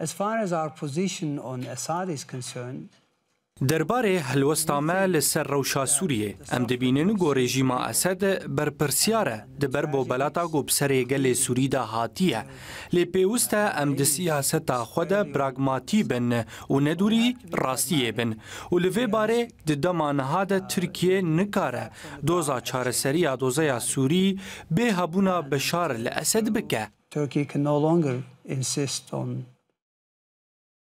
As far as our position on Assad is concerned, دەربارەی هەلوەستامە لەسەر ڕەوشا سووریێ ئەم دەبینن و گۆڕێژیما ئەسەد بەرپرسیارە دەبەر بۆ بەلاتا گۆپسەرێگە لێ سووریدا هاتیە لێ پێویستە ئەم دسیاسە تاخۆدە براگماتی بن و نەدووری ڕاستیە بن و لەێ بارێ ددەمانەهادە ترکیە نکارە دۆزا چارەسەری یادۆزەیە سووری بێ هەبوونا بەشار لە ئەسەد بکە. Turkey can no longer insist on